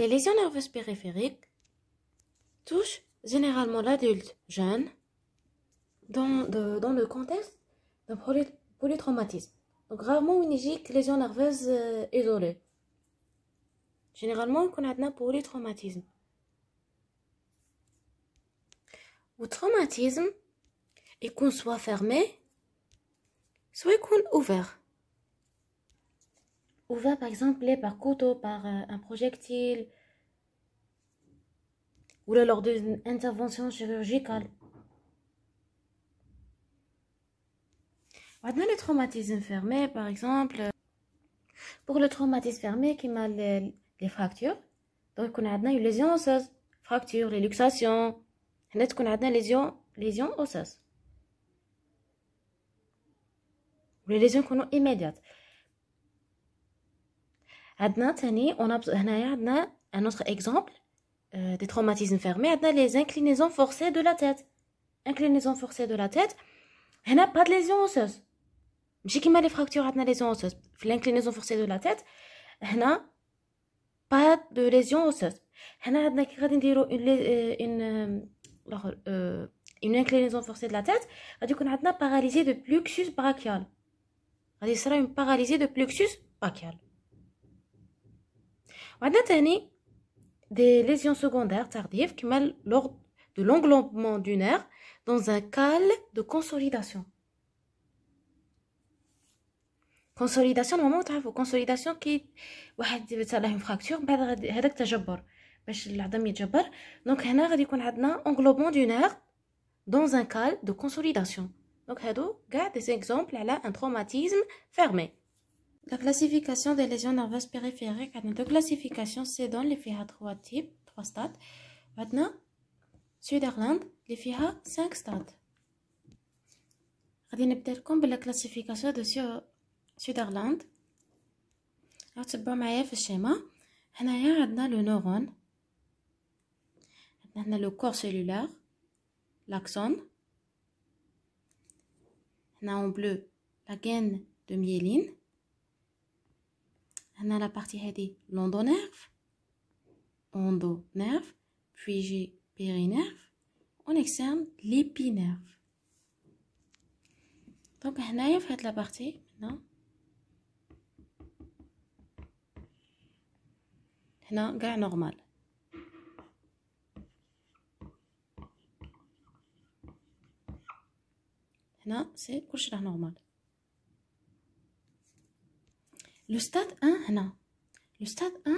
Les lésions nerveuses périphériques touchent généralement l'adulte jeune dans, le contexte d'un polytraumatisme. Donc, rarement une lésion nerveuse nerveuses isolée. Généralement, on a un polytraumatisme. Le traumatisme, est qu'on soit fermé, soit qu'on ouvert va par exemple par couteau, par euh, un projectile, ou lors d'une intervention chirurgicale. Maintenant les traumatismes fermés, par exemple, euh, pour le traumatisme fermé qui m'a les, fractures, donc on a une lésion osseuse, fracture, les luxations, on a une lésion, lésion osseuse. les lésions qu'on a immédiates on a un autre exemple euh, des traumatismes fermés. c'est les inclinaisons forcées de la tête. Inclinaisons forcées de la tête, il n'a pas de lésions osseuses. J'ai on a des fractures, adnath les osseuses. L'inclinaison forcée de la tête, n'a pas de lésions osseuses. a une inclinaison forcée de la tête, a dit qu'on a paralysé de plexus brachial. c'est une paralysie de plexus brachial a تاني des lésions secondaires tardives qui mal lors de l'englobement d'une nerf dans un cal de consolidation. Consolidation, normalement, tu consolidation qui est une fracture, هذاك تجبر باش Donc, يتجبر Donc هنا غادي يكون عندنا d'une dans un cal de consolidation Donc, هادو كاع des exemples على un traumatisme fermé la classification des lésions nerveuses périphériques, a deux classifications. C'est dans les trois types, trois stades. Maintenant, Sud-Irlande, les filles à cinq stades. comme la classification de Sud-Irlande. Alors, le schéma. Ici, on a le neurone. On a le corps cellulaire. L'axone. On a en bleu la gaine de myéline. On a la partie هذه l'endonerve, endonerve, puis j'ai périnerve, on externe l'épinerve. Donc, on a fait la partie, maintenant, هنا كاع normal. هنا سي كلشي le stade 1 non. le stade 1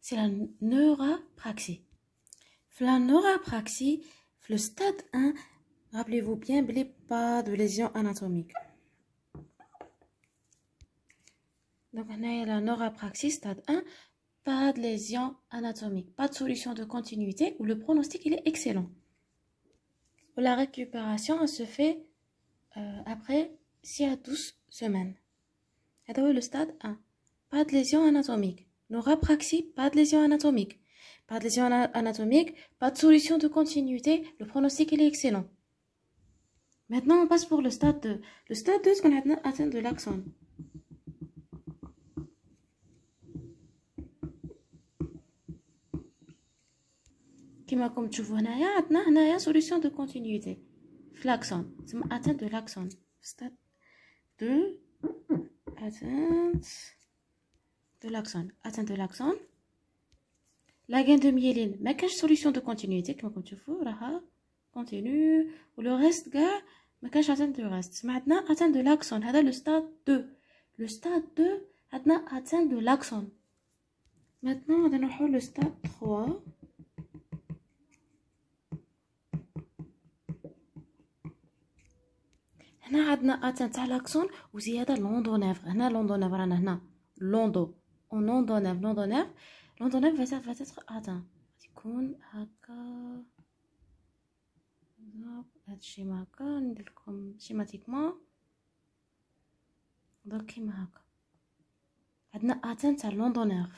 c'est la neuropraxie la neuropraxie le stade 1 rappelez-vous bien a pas de lésion anatomique donc on a la neuropraxie stade 1 pas de lésion anatomique pas de solution de continuité ou le pronostic il est excellent la récupération se fait euh, après 6 à 12 semaines. Et le stade 1 pas de lésion anatomique. Neuropraxie, pas de lésion anatomique. Pas de lésion anatomique, pas de solution de continuité, le pronostic il est excellent. Maintenant, on passe pour le stade 2. Le stade 2, c'est qu'on a atteint de l'axone. qui m'a comme tu on a سوليسيون solution de de لاكسون de atteinte de l'axone. Stade 2. Atteinte de l'axone, atteinte de l'axone, la gaine de myéline, ma cache solution de continuité, comme tu vois, raha, continue, ou le reste, gars, ma cache atteinte du reste. Maintenant, atteinte de l'axone, hada le stade 2. Le stade 2, c'est atteinte de l'axone. Maintenant, on va le stade 3. a atteint اتان تاع l'axone on a نافغ On a نافغ on a en endonneur. L'endonneur, l'endonneur va, être atteint. Tikoun, haka. Hop, euh, schéma haka, schématiquement. Donc, il haka. Adna atteint à l'endonneur.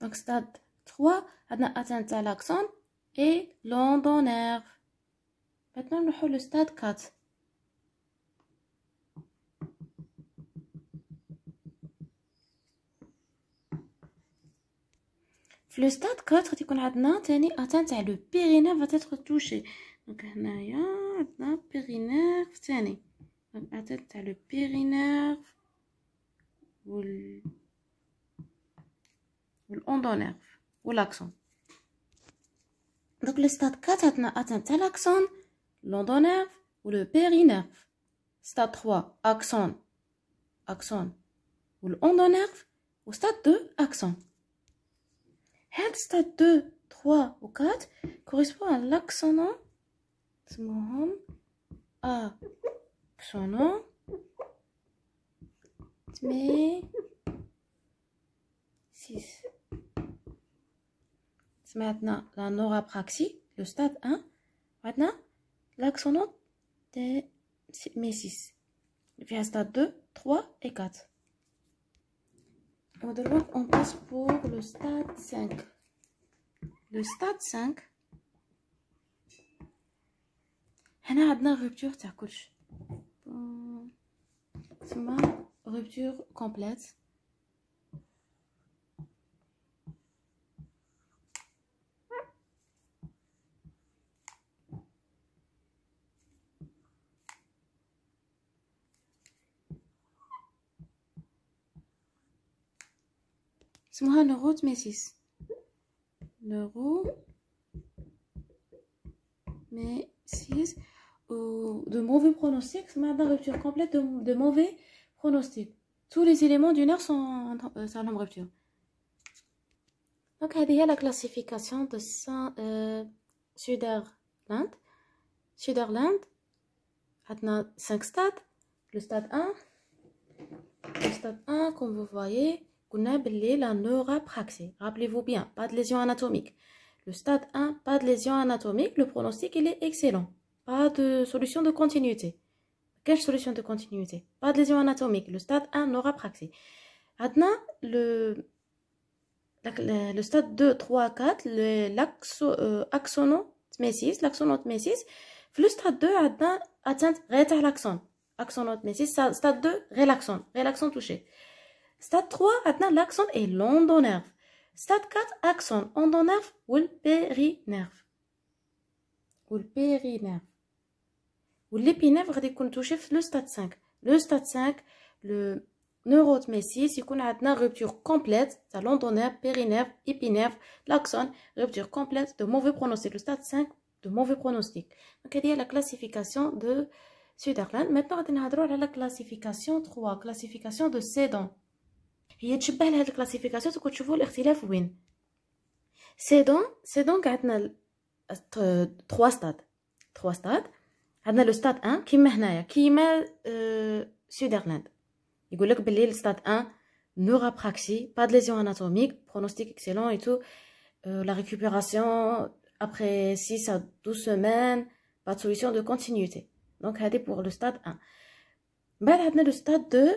Donc, stade 3, adna atteint à l'axon et l'endonneur. Maintenant, nous avons le stade 4. Le stade 4, si on a atteint le périnère, va être touché. Donc, on a atteint le périnaire, Atteint le périnaire, ou l'ondonerve, ou l'accent. Donc, le stade 4, atteint l'accent, l'ondonerve, ou le périnaire. Stade 3, accent, accent, ou l'ondonerve, ou stade 2, accent stade 2, 3 ou 4 correspond à l'axonant à axonant mais 6. C'est maintenant la norapraxie, le stade 1. Maintenant, l'axonant des 6. Il y a stade 2, 3 et 4 on passe pour le stade 5. Le stade 5 a une rupture couche. C'est ma rupture complète اسمها Neuro نوروتميسيس ou de mauvais pronostics, une rupture complète de, mauvais pronostics. Tous les éléments d'une heure sont en rupture. Donc, il y a la classification de euh, sud Suderland, a 5 stades. Le stade 1, le stade 1, comme vous voyez, la neuropraxie. Rappelez-vous bien, pas de lésion anatomique. Le stade 1, pas de lésion anatomique. Le pronostic, il est excellent. Pas de solution de continuité. Quelle solution de continuité Pas de lésion anatomique. Le stade 1, neuropraxie. Maintenant, le, le, le, stade 2, 3, 4, l'axonotemesis, euh, l'axonotemesis, le stade 2, atteinte rétalaxone. stade 2, relaxant. Relaxant touché. Stade 3, l'axone est l'endonerve. Stade 4, l'axone est l'endonerve ou le périnerve. Ou le périnerve. Ou l'épinerve, on va touche le stade 5. Le stade 5, le neurothémécyse, on a une rupture complète. C'est l'endonerve, l'épinerve, l'axone. l'axon, rupture complète de mauvais pronostic. Le stade 5, de mauvais pronostic. Donc, a la classification de Söderland. Maintenant, on va la classification 3. classification de Söderland. Il y a c'est donc الاختلاف وين سيدون سيدون trois stades ستاد تخوا ستاد عندنا Le stade 1 qui est le sud سود ايرلاند يقول لك باللي 1 neuropraxie, pas de lésion anatomique, pronostic excellent et tout. Euh، la récupération après 6 à 12 semaines, pas de solution de continuité. Donc, c'est pour le stade 1. Bah, le stade 2,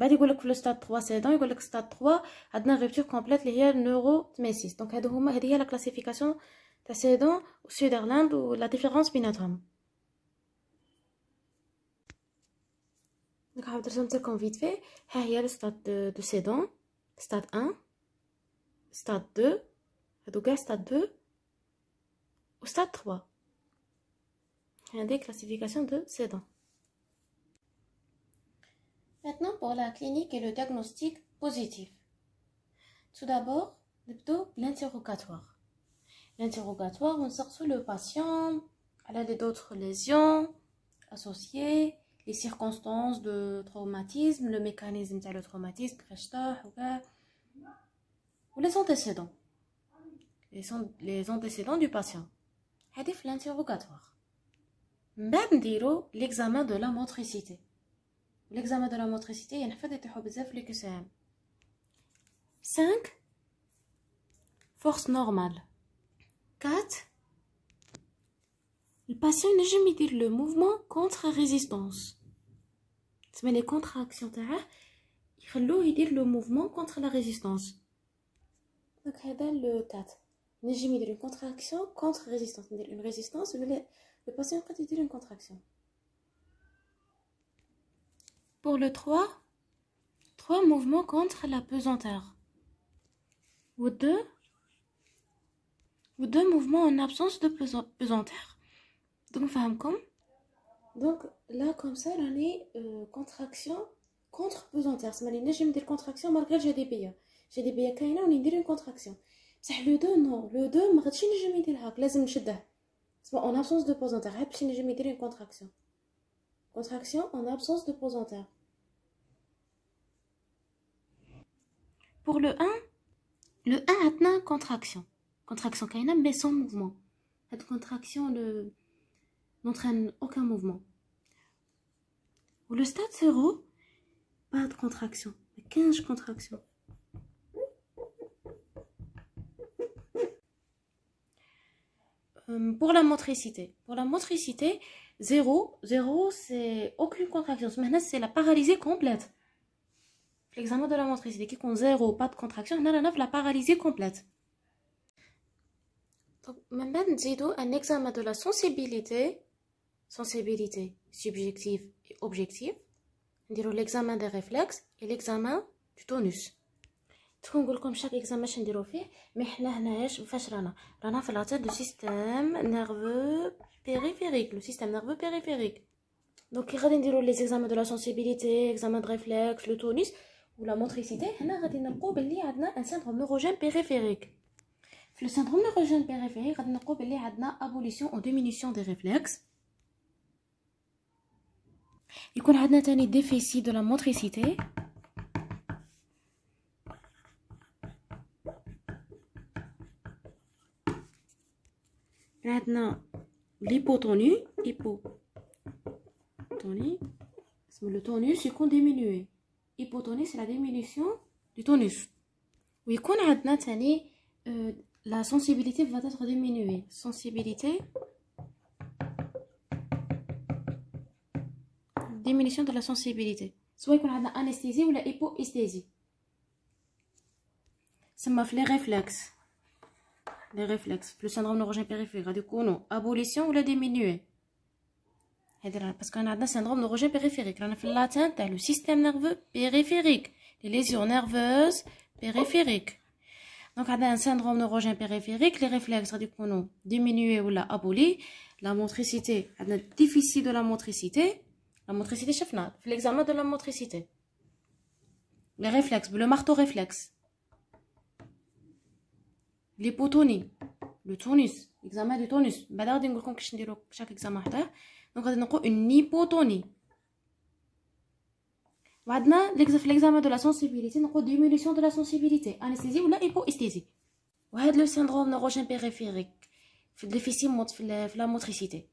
Il y a le stade 3, il y a le stade 3, il a une rupture complète, il y a le neurotmésis. Donc, il y la classification de ces dents au sud-est et la différence binatrame. Donc, attention, c'est qu'on vit fait, il le stade de ces dents, stade 1, stade 2, il le stade 2, ou stade 3. Il y la classification de ces dents. Maintenant pour la clinique et le diagnostic positif. Tout d'abord, l'interrogatoire. L'interrogatoire, on sort sur le patient, à l'aide d'autres lésions associées, les circonstances de traumatisme, le mécanisme de le traumatisme, ou les antécédents. Les, les antécédents du patient. Hadif l'interrogatoire. Même l'examen de la motricité. L'examen de la motricité, il y en a quelques-uns 5 Force normale. 4 Le patient ne peut pas le mouvement contre la résistance. C'est-à-dire que la contraction il dire le mouvement contre la résistance. Donc, c'est le 4 Ne peut pas une contraction contre la résistance. Une résistance, le patient peut dire une contraction. Pour le 3, 3 mouvements contre la pesanteur. Ou 2, ou 2 mouvements en absence de pesanteur. Donc, Donc, là, comme ça, là, les euh, contractions contre pesanteur. C'est-à-dire que je me contraction malgré que j'ai des J'ai des pays quand dit une contraction. C'est le 2, non. Le 2, je vais me dire le hack. Laisse-moi me En absence de pesanteur, je vais me dire une contraction. Contraction en absence de pesanteur. Pour le 1, le 1 atteint contraction. Contraction kaina, mais sans mouvement. Cette contraction n'entraîne aucun mouvement. Pour le stade 0, pas de contraction. 15 contractions. Euh, pour la motricité. Pour la motricité, 0, 0 c'est aucune contraction. Maintenant, c'est la paralysée complète. L'examen de la motricité qui est con zéro ou pas de contraction, on a la paralysie complète. Donc maintenant, disons un examen de la sensibilité, sensibilité subjective et objective. l'examen des réflexes et l'examen du tonus. Je comme chaque examen disons fait, mais là, là, là, système nerveux périphérique, le système nerveux périphérique. Donc il reste les examens de la sensibilité, examen de réflexes, le tonus ou la motricité, nous va y a un syndrome neurogène périphérique. Le syndrome neurogène périphérique, on va dire y a une abolition ou diminution des réflexes. Il y a un déficit de la motricité. a le hypotonie, le tonus qu'on diminué. Hypotonie c'est la diminution du tonus a euh, la sensibilité va être diminuée sensibilité diminution de la sensibilité soit a une anesthésie ou une hypoesthésie m'a fait les réflexes les réflexes le syndrome neurogène périphérique coup non abolition ou la diminuée parce qu'on a un syndrome de rejet périphérique. On a fait le latin, le système nerveux périphérique, les lésions nerveuses périphériques. Donc, on a un syndrome de périphérique, les réflexes sont diminués ou abolis, la motricité, on a un déficit de la motricité, la motricité chef l'examen de la motricité. Les réflexes, le marteau réflexe, l'hypotonie, le tonus, l'examen du tonus. Je vais vous chaque examen. Hein. Donc, on a une hypotonie. L'examen de la sensibilité, on a une diminution de la sensibilité, anesthésie ou hypoesthésie. Le syndrome neurogène périphérique, le déficit de la motricité,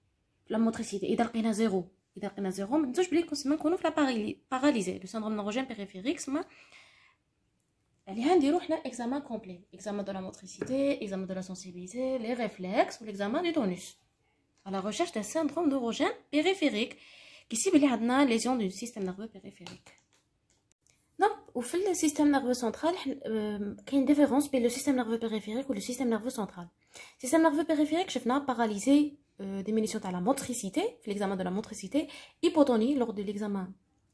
la motricité, a zéro. Mais on a dit que nous la paralysée, Le syndrome neurogène périphérique, c'est un examen complet examen de la motricité, examen de la sensibilité, les réflexes ou l'examen du tonus à la recherche d'un syndrome neurogène périphérique qui cible la lésion du système nerveux périphérique. Donc, au fil du système nerveux central, euh, il y a une différence entre le système nerveux périphérique ou le système nerveux central. Le système nerveux périphérique, je paralysé, euh, des diminution de la motricité, l'examen de la motricité, hypotonie lors de l'examen.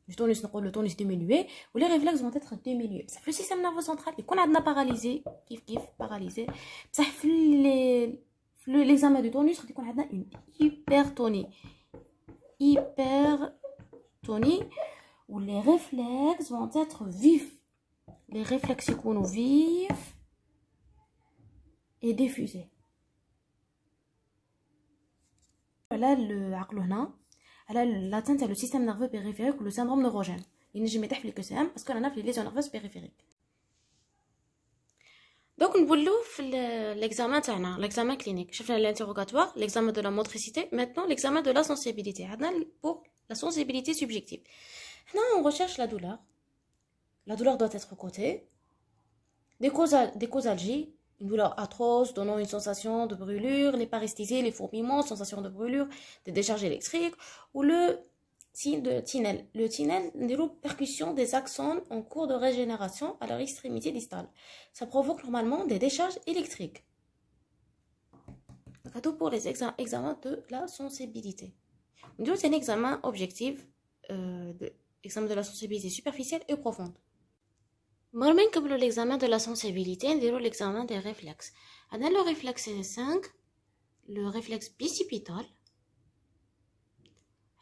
Le tonus, le tonus diminué, ou les réflexes vont être diminués. Ça fait le système nerveux central, et qu'on a paralysé, kiff kiff, paralysé. Ça fait les l'examen du tonus, on a une hypertonie. Hypertonie. Où les réflexes vont être vifs. Les réflexes sont vifs et diffusés. Voilà le Elle a le système nerveux périphérique ou le syndrome neurogène. Il n'est jamais que parce qu'on a les lésions nerveuses périphériques. Donc nous في l'examen l'examen l'examen l'examen شفنا l'interrogatoire, l'examen de la motricité, maintenant l'examen de la sensibilité, la pour la sensibilité subjective non on recherche la douleur la douleur doit être cotée des causes des une douleur atroce donnant une sensation de brûlure, les paresthésies, les fourmillements, sensation de brûlure, des décharges électriques, ou le de tinel. Le tunnel déroule percussion des axones en cours de régénération à leur extrémité distale. Ça provoque normalement des décharges électriques. Tout pour les examens de la sensibilité. Nous un examen objectif, euh, de, examen de la sensibilité superficielle et profonde. que comme l'examen de la sensibilité, déroule l'examen des réflexes. On a le réflexe 5, le réflexe bicipital,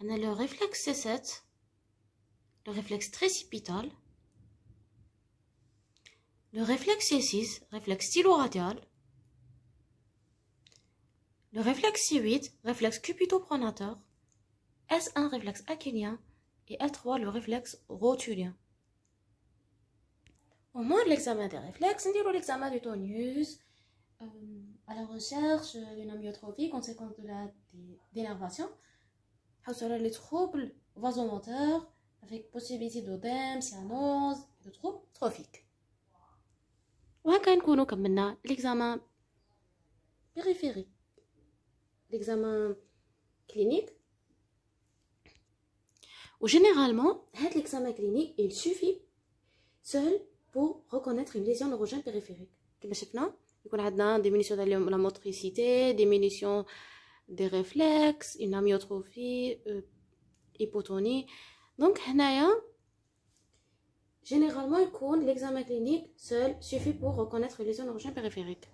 on a le réflexe C7, le réflexe tricipital, le réflexe C6, réflexe styloradial, le réflexe C8, réflexe cupido S1, réflexe aquilien, et L3, le réflexe rotulien. Au moment de l'examen des réflexes, on dirait l'examen du tonus, euh, à la recherche d'une amyotrophie, conséquence de la dénervation. Ah, les troubles vasomoteurs avec possibilité d'odème, cyanose de troubles trophiques. nous comme l'examen périphérique l'examen clinique ou généralement être l'examen clinique il suffit seul pour reconnaître une lésion neurogène périphérique كما شفنا يكون une diminution de la motricité diminution des réflexes une amyotrophie euh, hypotonie donc généralement l'examen clinique seul suffit pour reconnaître les zones d'orogène périphérique.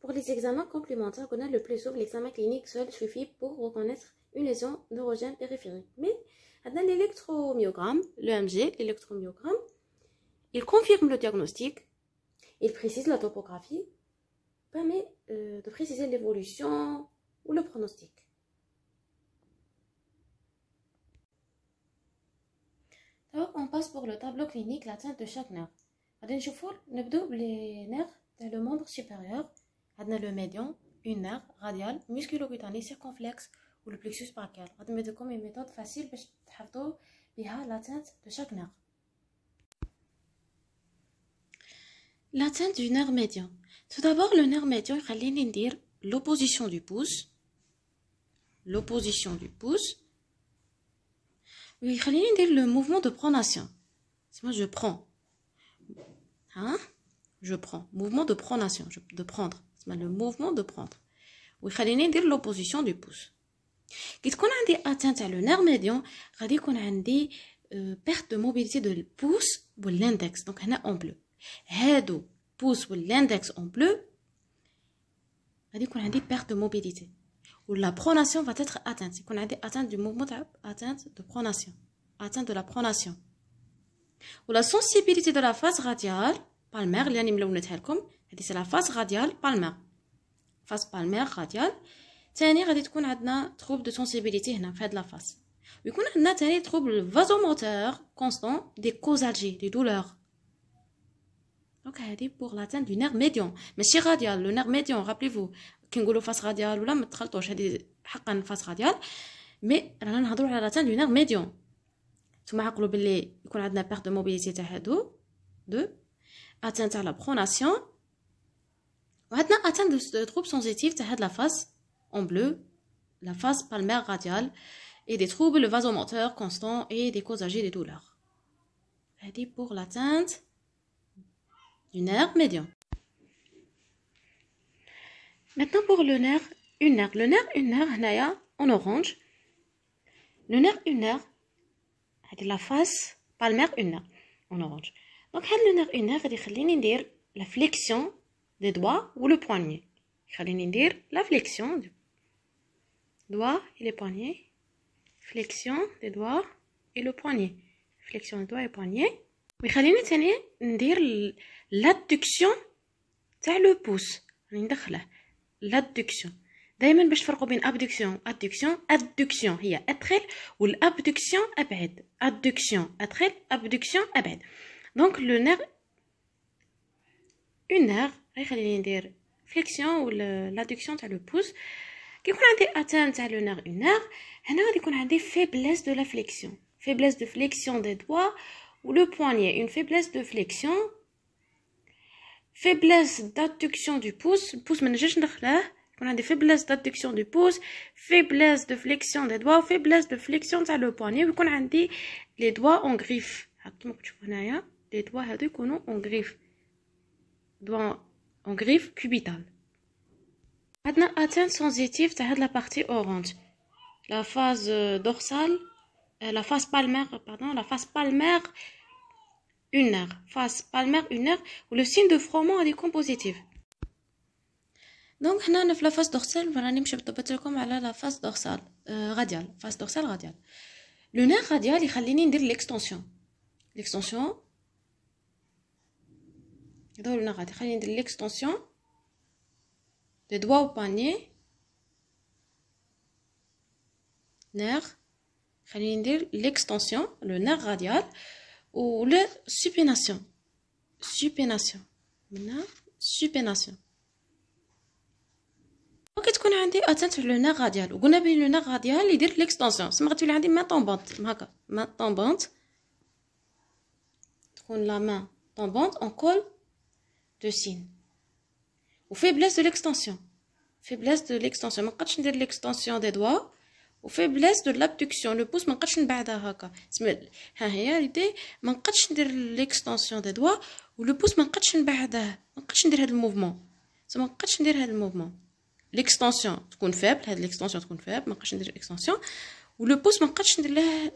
pour les examens complémentaires on a le plus souvent, l'examen clinique seul suffit pour reconnaître une lésion neurogène périphérique. Mais on l'électromyogramme, l'EMG, l'électromyogramme, il confirme le diagnostic, il précise la topographie, permet euh, de préciser l'évolution ou le pronostic. D'abord, on passe pour le tableau clinique, l'atteinte de chaque nerf. Adin Choufoul, les nerfs dans le membre supérieur, le médian, une nerf, radial, musculo-cutané, circonflexe ou le plexus brachial. de comme une méthode facile pour la l'atteinte de chaque nerf. l'atteinte du nerf médian. Tout d'abord, le nerf médian, il dire l'opposition du pouce. L'opposition du pouce. Il dire le mouvement de pronation. C'est moi, je prends. Hein? Je prends. Mouvement de pronation, de prendre. C'est le mouvement de prendre. Oui, il dire l'opposition du pouce. Qu'est-ce qu'on a atteinte à le nerf médian? qu'on a une euh, perte de mobilité de pouce ou l'index. Donc, on a en bleu. Head ou pouce ou l'index en bleu, c'est une qu'on a perte de mobilité. Ou la pronation va être atteinte. cest veut dire atteinte de la pronation. Ou la sensibilité de la face radiale, palmaire, c'est la face radiale, palmaire. Face palmaire, radiale. Ça on qu'on a trouble de sensibilité, c'est la face. Il y a un trouble vasomoteur constant des causalités, des douleurs. Donc, c'est pour l'atteinte du nerf médian. c'est radial, le nerf médian, rappelez-vous. كي نقولوا فاس radial ولا ما تخلطوش هذه face radiale. Mais, مي رانا نهضروا على l'atteinte du nerf médian. ثم il y a une perte de mobilité تاع هادو دو atteinte تاع la pronation وعندنا atteinte de troubles sensitifs تاع la face en bleu, la face palmaire radiale et des troubles vasomoteurs constants et des causes âgées des douleurs. C'est pour l'atteinte une heure médian. Maintenant pour le nerf une heure Le nerf une nerf, en orange. Le nerf une heure nerf, la face palmaire une en orange. Donc le nerf une nerf, il dire la flexion des doigts ou le poignet. Il dire la flexion des doigts et les poignets. Flexion des doigts et le poignet. Flexion des doigts et poignets. dire L'adduction, c'est le pouce à l'intérieur. L'adduction. D'ailleurs, je vais faire le comparaison abduction, adduction, adduction. Il y a après ou l'abduction, abed, adduction, après, abduction, abed. Donc le nerf, un nerf, regarder flexion ou l'adduction c'est le pouce. Quand on a des atteintes à le nerf, un nerf, on a une faiblesse de la flexion, faiblesse de flexion des doigts ou le poignet, une faiblesse de flexion faiblesse d'adduction du pouce, pouce on a des faiblesses d'adduction du pouce, faiblesse de flexion des doigts, faiblesse de flexion de le poignet, on a les doigts en griffe. Les doigts en griffe. Doigts en griffe cubitale. Maintenant, atteinte sensitive, c'est la partie orange. La phase dorsale, euh, la face palmaire, pardon, la face palmaire une heure. Face, palmaire, une heure. Ou le signe de froment est décompositif. Donc, on a la face dorsale. On va aller chercher un la face dorsale euh, radiale. Face dorsale radiale. Le nerf radial, il va aller l'extension. L'extension. Donc, le nerf radial, il va l'extension. Des doigts au panier. Nerf. Il va l'extension. Le nerf radial ou le supination. Supination. Supination. ok tu as atteint le nerf radial ou tu as le nerf radial, il dit l'extension. C'est ma tueuse main tombante. Ma tombante. Pour la main tombante, on colle deux signes. Ou faiblesse de l'extension. Faiblesse de l'extension. Mais quand tu dis l'extension des doigts... وفي بلاص دو لابدكسيون لو بوس ما نقدش نبعدها هكا سما ها هي ليدي ما نقدش ندير ليكستنسيون دو دوا ولو بوس ما نقدش نبعده ما نقدش ندير هاد الموفمون سما ما نقدش ندير هاد الموفمون ليكستنسيون تكون فابل هاد ليكستنسيون تكون فابل ما نقدش ندير اكستنسيون ولو بوس ما نقدش ندير له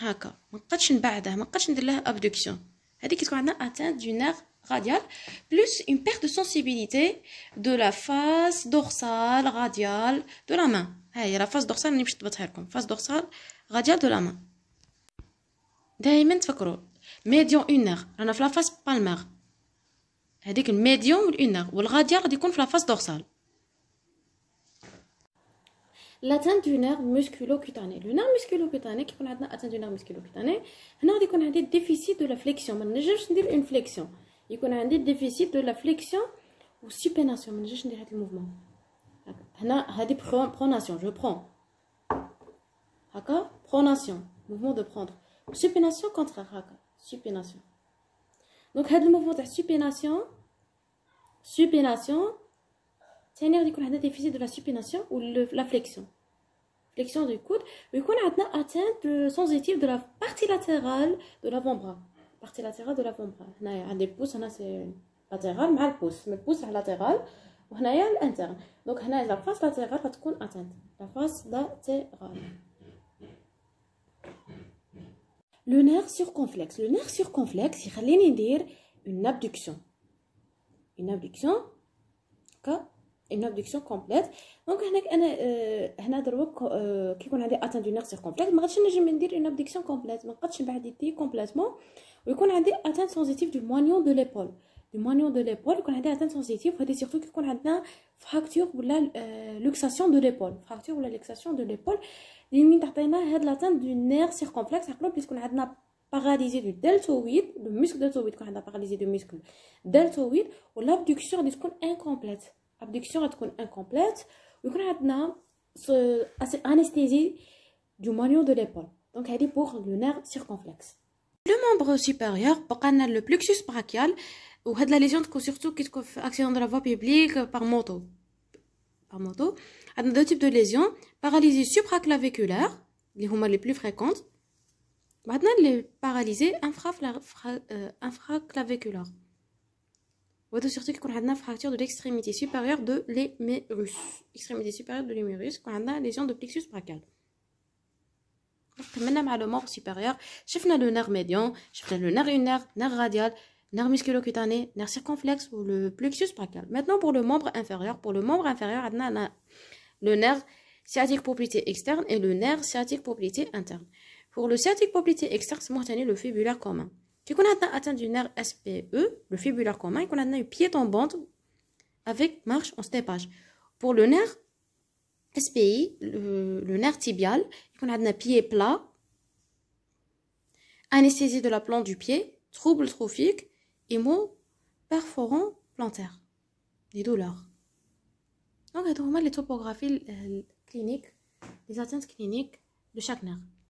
هكا ما نقدش نبعده ما نقدش ندير له ابدكسيون هذيك تكون عندنا اتان دو نير radiale, plus une perte de sensibilité de la face dorsale, radiale de la main. هاي la face dorsale اللي باش تبطها لكم face dorsale, radiale de la main. دائما تفكروا ميديون اونير رانا في لا فاس بالمار هذيك الميديون والاونير والغاديال غادي يكون في لا فاس dorsale. لاتان دو نير مسكولو كوتاني لو نير مسكولو كوتاني كيكون عندنا اتان دو نير مسكولو كوتاني هنا غادي يكون عندي ديفيسيت دو لا فليكسيون ما نجمش ندير اون فليكسيون il y a un déficit de la flexion ou supination. Je vais dire le mouvement. Il y pronation. Je prends. D'accord Pronation. Mouvement de prendre. Supination contraire. Supination. Donc, il y a le mouvement de supination. Supination. C'est-à-dire qu'il y a un déficit de la supination ou de la flexion. Flexion du coude. Il y a une atteinte sensitive de la partie latérale de l'avant-bras. بارتي لاتيرال دو لافومبرال هنايا عندي البوس هنا سي لاتيرال مع البوس من بوس على لاتيرال وهنايا الانترن دونك هنا لا فاس لاتيرال غتكون اتانت لا فاس لاتيرال لو نير سيركونفلكس لو نير سيركونفلكس يخليني ندير اون ابدكسيون اون ابدكسيون هكا اون ابدكسيون كومبليت دونك هناك انا هنا دروك كيكون عندي اتان دو نير سيركونفلكس ما غاديش نجم ندير اون ابدكسيون كومبليت ما نقدش نبعد يدي كومبليتمون On a atteint sensitive du moignon de l'épaule. Du moignon de l'épaule, on a dit sensitif sensitive, surtout qu'on a fracture euh, ou la luxation de l'épaule. Fracture ou la luxation de l'épaule, l'interdiction de l'atteinte du nerf circonflexe, puisqu'on a paralysé le deltoïde, le muscle deltoïde, ou l'abduction du cône incomplète. Abduction du incomplète, on a dit anesthésie du moignon de l'épaule. Donc, elle est pour le nerf circonflexe membre supérieur, on canal le plexus brachial, ou la lésion de surtout qui accident de la voie publique euh, par moto. Par moto, on a deux types de lésions, paralysie supraclaviculaire, les humains les plus fréquentes, maintenant les paralysés euh, infraclaviculaires. Ou surtout qu'on a une fracture de l'extrémité supérieure de l'humérus. Extrémité supérieure de l'humérus, on a lésion de plexus brachial. Maintenant مع le membre supérieur, شفنا nerf le nerf شفنا لو نير يونير nerf راديال nerf musculocutané, nerf circonflexe ou le plexus brachial. Maintenant, pour le membre inférieur, pour le membre inférieur, on a le nerf sciatique propriété externe et le nerf sciatique propriété interne. Pour le sciatique propriété externe, c'est le fibulaire commun. Qui qu'on atteint, atteint du nerf SPE, le fibulaire commun, et qu'on atteint le pied tombant avec marche en stepage. Pour le nerf SPI, le nerf tibial, نير a يكون عندنا pied anesthésie de la plante du pied, troubles trophiques, mot perforant plantaire. Des douleurs. Donc, les topographies euh, cliniques, les atteintes cliniques de chaque nerf.